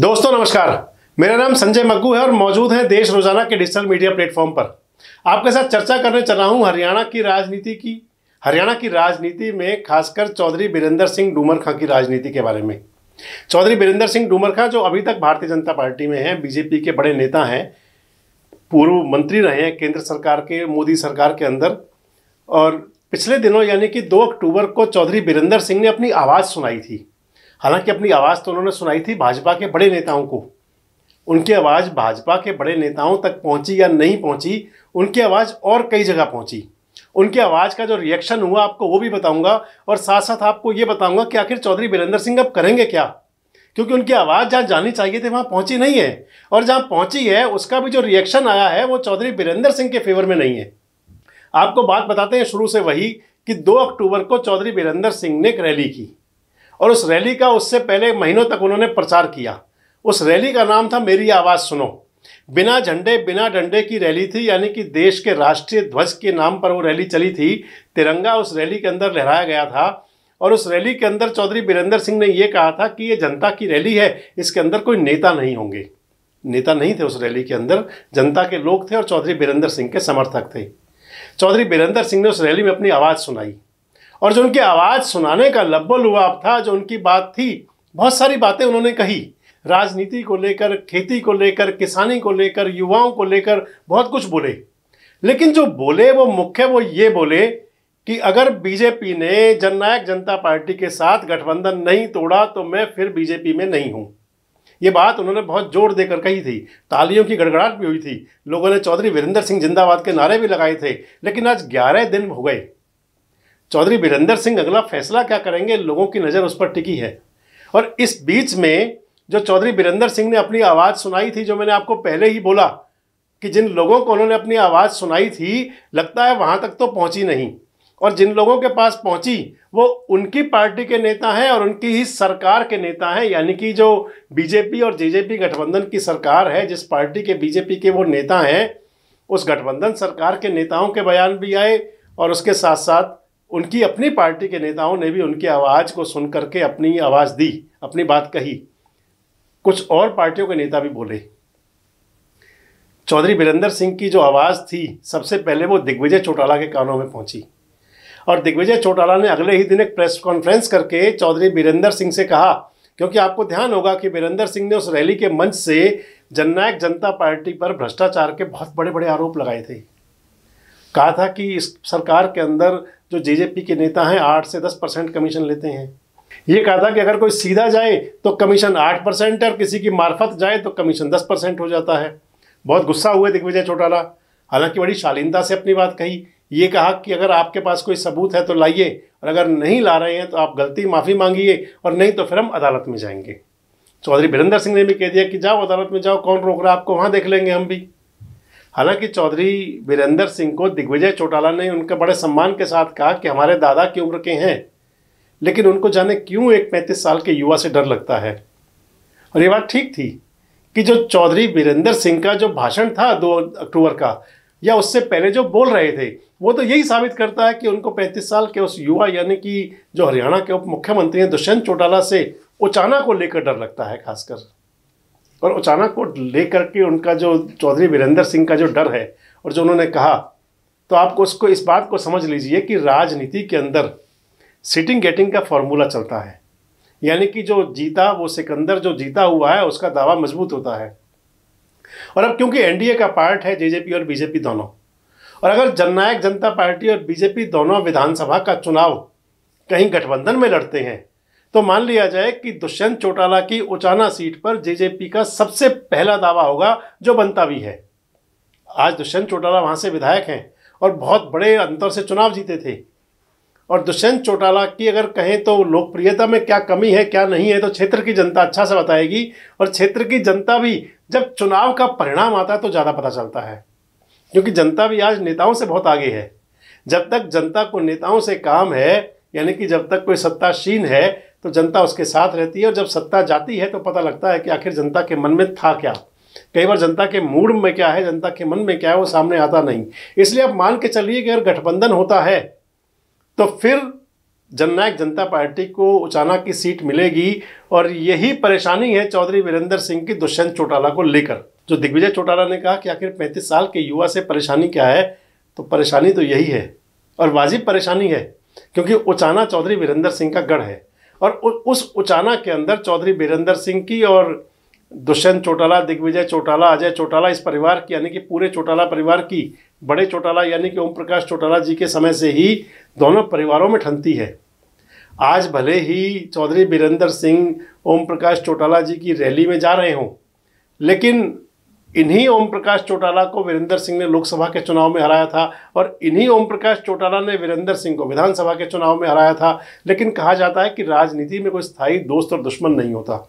दोस्तों नमस्कार मेरा नाम संजय मग्गू है और मौजूद हैं देश रोजाना के डिजिटल मीडिया प्लेटफॉर्म पर आपके साथ चर्चा करने चला हूँ हरियाणा की राजनीति की हरियाणा की राजनीति में खासकर चौधरी बीरेंद्र सिंह डूमरखा की राजनीति के बारे में चौधरी बीरेंद्र सिंह डूमरखा जो अभी तक भारतीय जनता पार्टी में हैं बीजेपी के बड़े नेता हैं पूर्व मंत्री रहे हैं केंद्र सरकार के मोदी सरकार के अंदर और पिछले दिनों यानी कि दो अक्टूबर को चौधरी बीरेंद्र सिंह ने अपनी आवाज़ सुनाई थी हालांकि अपनी आवाज़ तो उन्होंने सुनाई थी भाजपा के बड़े नेताओं को उनकी आवाज़ भाजपा के बड़े नेताओं तक पहुंची या नहीं पहुंची उनकी आवाज़ और कई जगह पहुंची उनकी आवाज़ का जो रिएक्शन हुआ आपको वो भी बताऊंगा और साथ साथ आपको ये बताऊंगा कि आखिर चौधरी बीरेंद्र सिंह अब करेंगे क्या क्योंकि उनकी आवाज़ जहाँ जानी चाहिए थी वहाँ पहुँची नहीं है और जहाँ पहुँची है उसका भी जो रिएक्शन आया है वो चौधरी बीरेंद्र सिंह के फेवर में नहीं है आपको बात बताते हैं शुरू से वही कि 2 अक्टूबर को चौधरी बीरेंद्र सिंह ने एक रैली की और उस रैली का उससे पहले महीनों तक उन्होंने प्रचार किया उस रैली का नाम था मेरी आवाज़ सुनो बिना झंडे बिना डंडे की रैली थी यानी कि देश के राष्ट्रीय ध्वज के नाम पर वो रैली चली थी तिरंगा उस रैली के अंदर लहराया गया था और उस रैली के अंदर चौधरी बीरेंद्र सिंह ने ये कहा था कि ये जनता की रैली है इसके अंदर कोई नेता नहीं होंगे नेता नहीं थे उस रैली के अंदर जनता के लोग थे और चौधरी बीरेंद्र सिंह के समर्थक थे चौधरी बीरेंद्र सिंह ने उस रैली में अपनी आवाज़ सुनाई और जो उनकी आवाज़ सुनाने का लब्बल लुआब था जो उनकी बात थी बहुत सारी बातें उन्होंने कही राजनीति को लेकर खेती को लेकर किसानी को लेकर युवाओं को लेकर बहुत कुछ बोले लेकिन जो बोले वो मुख्य वो ये बोले कि अगर बीजेपी ने जननायक जनता पार्टी के साथ गठबंधन नहीं तोड़ा तो मैं फिर बीजेपी में नहीं हूँ ये बात उन्होंने बहुत जोर देकर कही थी तालियों की गड़गड़ाहट भी हुई थी लोगों ने चौधरी वीरेंद्र सिंह जिंदाबाद के नारे भी लगाए थे लेकिन आज ग्यारह दिन हो गए चौधरी वीरेंद्र सिंह अगला फैसला क्या करेंगे लोगों की नज़र उस पर टिकी है और इस बीच में जो चौधरी वीरेंद्र सिंह ने अपनी आवाज़ सुनाई थी जो मैंने आपको पहले ही बोला कि जिन लोगों को उन्होंने अपनी आवाज़ सुनाई थी लगता है वहाँ तक तो पहुँची नहीं और जिन लोगों के पास पहुंची वो उनकी पार्टी के नेता हैं और उनकी ही सरकार के नेता हैं यानी कि जो बीजेपी और जेजेपी गठबंधन की सरकार है जिस पार्टी के बीजेपी के वो नेता हैं उस गठबंधन सरकार के नेताओं के बयान भी आए और उसके साथ साथ उनकी अपनी पार्टी के नेताओं ने भी उनकी आवाज़ को सुन करके अपनी आवाज़ दी अपनी बात कही कुछ और पार्टियों के नेता भी बोले चौधरी बीरेंद्र सिंह की जो आवाज़ थी सबसे पहले वो दिग्विजय चौटाला के कानों में पहुंची और दिग्विजय चौटाला ने अगले ही दिन एक प्रेस कॉन्फ्रेंस करके चौधरी बीरेंद्र सिंह से कहा क्योंकि आपको ध्यान होगा कि बीरेंद्र सिंह ने उस रैली के मंच से जननायक जनता पार्टी पर भ्रष्टाचार के बहुत बड़े बड़े आरोप लगाए थे कहा था कि इस सरकार के अंदर जो जे के नेता हैं आठ से दस परसेंट कमीशन लेते हैं ये कहा था कि अगर कोई सीधा जाए तो कमीशन आठ परसेंट है और किसी की मार्फत जाए तो कमीशन दस परसेंट हो जाता है बहुत गुस्सा हुए दिग्विजय चौटाला हालांकि बड़ी शालीनता से अपनी बात कही ये कहा कि अगर आपके पास कोई सबूत है तो लाइए और अगर नहीं ला रहे हैं तो आप गलती माफ़ी मांगिए और नहीं तो फिर हम अदालत में जाएंगे चौधरी वीरेंद्र सिंह ने भी कह दिया कि जाओ अदालत में जाओ कौन रोक रहा है आपको वहाँ देख लेंगे हम भी हालांकि चौधरी वीरेंद्र सिंह को दिग्विजय चौटाला ने उनके बड़े सम्मान के साथ कहा कि हमारे दादा की उम्र के हैं लेकिन उनको जाने क्यों एक पैंतीस साल के युवा से डर लगता है और ये बात ठीक थी कि जो चौधरी वीरेंद्र सिंह का जो भाषण था दो अक्टूबर का या उससे पहले जो बोल रहे थे वो तो यही साबित करता है कि उनको पैंतीस साल के उस युवा यानी कि जो हरियाणा के उप मुख्यमंत्री हैं दुष्यंत चौटाला से उचाना को लेकर डर लगता है खासकर और अचानक को लेकर के उनका जो चौधरी वीरेंद्र सिंह का जो डर है और जो उन्होंने कहा तो आप उसको इस बात को समझ लीजिए कि राजनीति के अंदर सिटिंग गेटिंग का फॉर्मूला चलता है यानी कि जो जीता वो सिकंदर जो जीता हुआ है उसका दावा मजबूत होता है और अब क्योंकि एनडीए का पार्ट है जेजेपी और बीजेपी दोनों और अगर जननायक जनता पार्टी और बीजेपी दोनों विधानसभा का चुनाव कहीं गठबंधन में लड़ते हैं तो मान लिया जाए कि दुष्यंत चौटाला की उचाना सीट पर जेजेपी का सबसे पहला दावा होगा जो बनता भी है आज दुष्यंत चौटाला वहाँ से विधायक हैं और बहुत बड़े अंतर से चुनाव जीते थे और दुष्यंत चौटाला की अगर कहें तो लोकप्रियता में क्या कमी है क्या नहीं है तो क्षेत्र की जनता अच्छा से बताएगी और क्षेत्र की जनता भी जब चुनाव का परिणाम आता है तो ज़्यादा पता चलता है क्योंकि जनता भी आज नेताओं से बहुत आगे है जब तक जनता को नेताओं से काम है यानी कि जब तक कोई सत्तासीन है तो जनता उसके साथ रहती है और जब सत्ता जाती है तो पता लगता है कि आखिर जनता के मन में था क्या कई बार जनता के मूड में क्या है जनता के मन में क्या है वो सामने आता नहीं इसलिए आप मान के चलिए कि अगर गठबंधन होता है तो फिर जननायक जनता पार्टी को उचाना की सीट मिलेगी और यही परेशानी है चौधरी वीरेंद्र सिंह की दुष्यंत चौटाला को लेकर जो दिग्विजय चौटाला ने कहा कि आखिर पैंतीस साल के युवा से परेशानी क्या है तो परेशानी तो यही है और वाजिब परेशानी है क्योंकि उचाना चौधरी वीरेंद्र सिंह का गढ़ है और उ, उस उचाना के अंदर चौधरी बीरेंद्र सिंह की और दुष्यंत चौटाला दिग्विजय चौटाला अजय चौटाला इस परिवार की यानी कि पूरे चौटाला परिवार की बड़े चौटाला यानी कि ओम प्रकाश चौटाला जी के समय से ही दोनों परिवारों में ठनती है आज भले ही चौधरी बीरेंद्र सिंह ओम प्रकाश चौटाला जी की रैली में जा रहे हों लेकिन इन्हीं ओम प्रकाश चौटाला को वीरेंद्र सिंह ने लोकसभा के चुनाव में हराया था और इन्हीं ओम प्रकाश चौटाला ने वीरेंद्र सिंह को विधानसभा के चुनाव में हराया था लेकिन कहा जाता है कि राजनीति में कोई स्थायी दोस्त और दुश्मन नहीं होता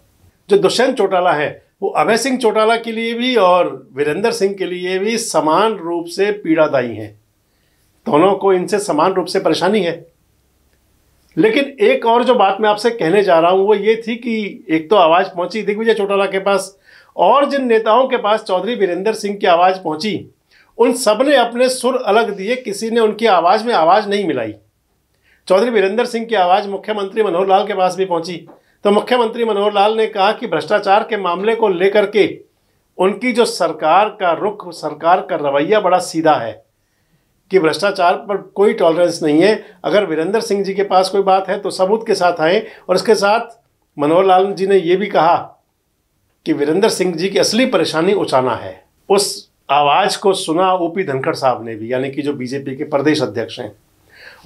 जो दुष्यंत चौटाला है वो अभय सिंह चौटाला के लिए भी और वीरेंद्र सिंह के लिए भी समान रूप से पीड़ादायी हैं दोनों को इनसे समान रूप से परेशानी है लेकिन एक और जो बात मैं आपसे कहने जा रहा हूँ वो ये थी कि एक तो आवाज़ पहुंची दिग्विजय चौटाला के पास और जिन नेताओं के पास चौधरी वीरेंद्र सिंह की आवाज़ पहुंची उन सब ने अपने सुर अलग दिए किसी ने उनकी आवाज़ में आवाज़ नहीं मिलाई चौधरी वीरेंद्र सिंह की आवाज़ मुख्यमंत्री मनोहर लाल के पास भी पहुंची तो मुख्यमंत्री मनोहर लाल ने कहा कि भ्रष्टाचार के मामले को लेकर के उनकी जो सरकार का रुख सरकार का रवैया बड़ा सीधा है कि भ्रष्टाचार पर कोई टॉलरेंस नहीं है अगर वीरेंद्र सिंह जी के पास कोई बात है तो सबूत के साथ आए और इसके साथ मनोहर लाल जी ने ये भी कहा कि वीरेंद्र सिंह जी की असली परेशानी उचाना है उस आवाज़ को सुना ओपी धनखड़ साहब ने भी यानी कि जो बीजेपी के प्रदेश अध्यक्ष हैं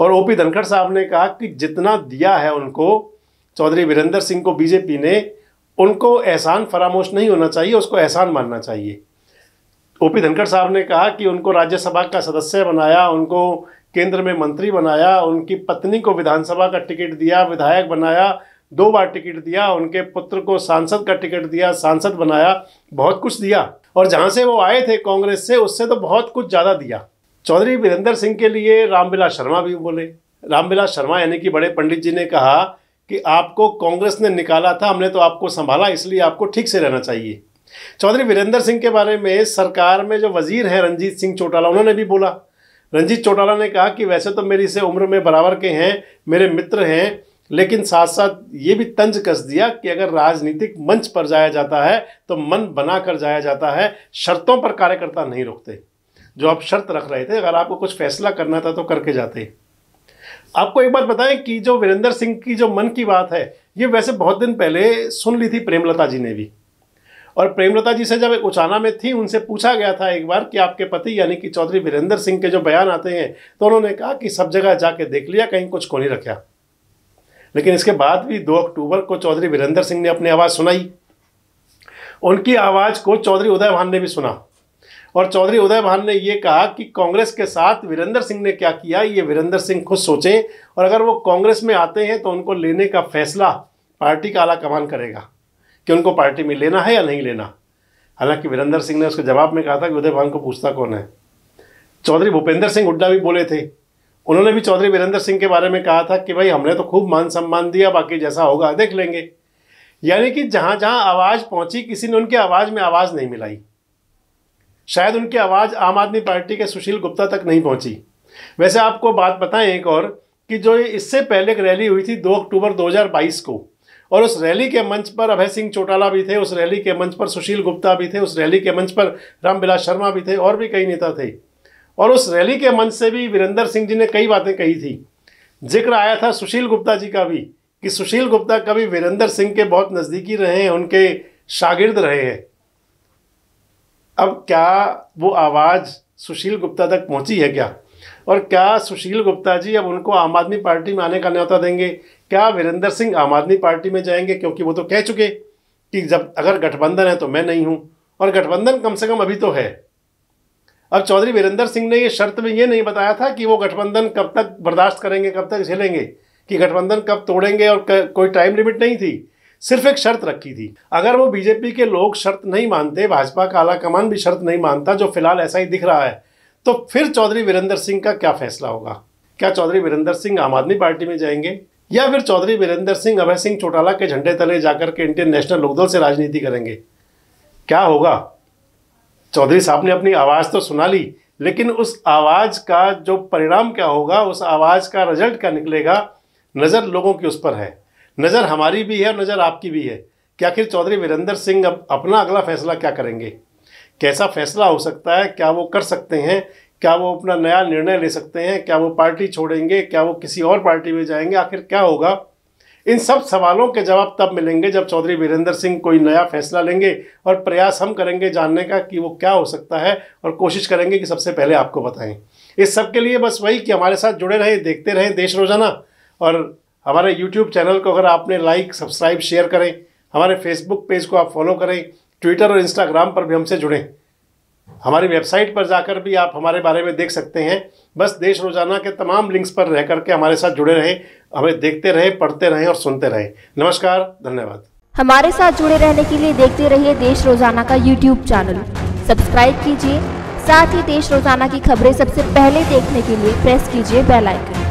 और ओपी धनखड़ साहब ने कहा कि जितना दिया है उनको चौधरी वीरेंद्र सिंह को बीजेपी ने उनको एहसान फरामोश नहीं होना चाहिए उसको एहसान मानना चाहिए ओपी धनखड़ साहब ने कहा कि उनको राज्यसभा का सदस्य बनाया उनको केंद्र में मंत्री बनाया उनकी पत्नी को विधानसभा का टिकट दिया विधायक बनाया दो बार टिकट दिया उनके पुत्र को सांसद का टिकट दिया सांसद बनाया बहुत कुछ दिया और जहाँ से वो आए थे कांग्रेस से उससे तो बहुत कुछ ज़्यादा दिया चौधरी वीरेंद्र सिंह के लिए रामविलास शर्मा भी बोले रामविलास शर्मा यानी कि बड़े पंडित जी ने कहा कि आपको कांग्रेस ने निकाला था हमने तो आपको संभाला इसलिए आपको ठीक से रहना चाहिए चौधरी वीरेंद्र सिंह के बारे में सरकार में जो वजीर हैं रंजीत सिंह चौटाला उन्होंने भी बोला रंजीत चौटाला ने कहा कि वैसे तो मेरी से उम्र में बराबर के हैं मेरे मित्र हैं लेकिन साथ साथ ये भी तंज कस दिया कि अगर राजनीतिक मंच पर जाया जाता है तो मन बनाकर जाया जाता है शर्तों पर कार्यकर्ता नहीं रोकते जो आप शर्त रख रहे थे अगर आपको कुछ फैसला करना था तो करके जाते आपको एक बात बताएं कि जो वीरेंद्र सिंह की जो मन की बात है ये वैसे बहुत दिन पहले सुन ली थी प्रेमलता जी ने भी और प्रेमलता जी से जब उचाना में थी उनसे पूछा गया था एक बार कि आपके पति यानी कि चौधरी वीरेंद्र सिंह के जो बयान आते हैं तो उन्होंने कहा कि सब जगह जाके देख लिया कहीं कुछ को नहीं रखा लेकिन इसके बाद भी 2 अक्टूबर को चौधरी वीरेंद्र सिंह ने अपनी आवाज़ सुनाई उनकी आवाज़ को चौधरी उदय भान ने भी सुना और चौधरी उदय भान ने यह कहा कि कांग्रेस के साथ वीरेंद्र सिंह ने क्या किया ये वीरेंद्र सिंह खुद सोचें और अगर वो कांग्रेस में आते हैं तो उनको लेने का फैसला पार्टी का आला कमान करेगा कि उनको पार्टी में लेना है या नहीं लेना हालांकि वीरेंद्र सिंह ने उसके जवाब में कहा था कि उदय भान को पूछता कौन है चौधरी भूपेंद्र सिंह हुड्डा भी बोले थे उन्होंने भी चौधरी वीरेंद्र सिंह के बारे में कहा था कि भाई हमने तो खूब मान सम्मान दिया बाकी जैसा होगा देख लेंगे यानी कि जहां जहां आवाज़ पहुंची किसी ने उनकी आवाज़ में आवाज़ नहीं मिलाई शायद उनकी आवाज़ आम आदमी पार्टी के सुशील गुप्ता तक नहीं पहुंची वैसे आपको बात बताएं एक और कि जो इससे पहले एक रैली हुई थी 2 अक्टूबर 2022 को और उस रैली के मंच पर अभय सिंह चौटाला भी थे उस रैली के मंच पर सुशील गुप्ता भी थे उस रैली के मंच पर रामविलास शर्मा भी थे और भी कई नेता थे और उस रैली के मंच से भी वीरेंद्र सिंह जी ने कई बातें कही थी जिक्र आया था सुशील गुप्ता जी का भी कि सुशील गुप्ता कभी वीरेंद्र सिंह के बहुत नज़दीकी रहे हैं उनके शागिर्द रहे हैं अब क्या वो आवाज़ सुशील गुप्ता तक पहुंची है क्या और क्या सुशील गुप्ता जी अब उनको आम आदमी पार्टी में आने का न्यौता देंगे क्या वीरेंद्र सिंह आम आदमी पार्टी में जाएंगे क्योंकि वो तो कह चुके कि जब अगर गठबंधन है तो मैं नहीं हूँ और गठबंधन कम से कम अभी तो है अब चौधरी वीरेंद्र सिंह ने ये शर्त में ये नहीं बताया था कि वो गठबंधन कब तक बर्दाश्त करेंगे कब तक झेलेंगे कि गठबंधन कब तोड़ेंगे और कोई टाइम लिमिट नहीं थी सिर्फ एक शर्त रखी थी अगर वो बीजेपी के लोग शर्त नहीं मानते भाजपा का आला कमान भी शर्त नहीं मानता जो फिलहाल ऐसा ही दिख रहा है तो फिर चौधरी वीरेंद्र सिंह का क्या फैसला होगा क्या चौधरी वीरेंद्र सिंह आम आदमी पार्टी में जाएंगे या फिर चौधरी वीरेंद्र सिंह अभय सिंह चौटाला के झंडे तले जाकर के इंडियन नेशनल लोकदल से राजनीति करेंगे क्या होगा चौधरी साहब ने अपनी आवाज़ तो सुना ली लेकिन उस आवाज़ का जो परिणाम क्या होगा उस आवाज़ का रिजल्ट क्या निकलेगा नज़र लोगों की उस पर है नज़र हमारी भी है और नज़र आपकी भी है कि आखिर चौधरी वीरेंद्र सिंह अब अपना अगला फैसला क्या करेंगे कैसा फैसला हो सकता है क्या वो कर सकते हैं क्या वो अपना नया निर्णय ले सकते हैं क्या वो पार्टी छोड़ेंगे क्या वो किसी और पार्टी में जाएंगे आखिर क्या होगा इन सब सवालों के जवाब तब मिलेंगे जब चौधरी वीरेंद्र सिंह कोई नया फैसला लेंगे और प्रयास हम करेंगे जानने का कि वो क्या हो सकता है और कोशिश करेंगे कि सबसे पहले आपको बताएं इस सब के लिए बस वही कि हमारे साथ जुड़े रहें देखते रहें देश रोजाना और हमारे यूट्यूब चैनल को अगर आपने लाइक सब्सक्राइब शेयर करें हमारे फेसबुक पेज को आप फॉलो करें ट्विटर और इंस्टाग्राम पर भी हमसे जुड़ें हमारी वेबसाइट पर जाकर भी आप हमारे बारे में देख सकते हैं बस देश रोजाना के तमाम लिंक्स पर रह करके हमारे साथ जुड़े रहें हमें देखते रहें पढ़ते रहें और सुनते रहें नमस्कार धन्यवाद हमारे साथ जुड़े रहने के लिए देखते रहिए देश रोजाना का यूट्यूब चैनल सब्सक्राइब कीजिए साथ ही देश रोजाना की खबरें सबसे पहले देखने के लिए प्रेस कीजिए बेल आइकन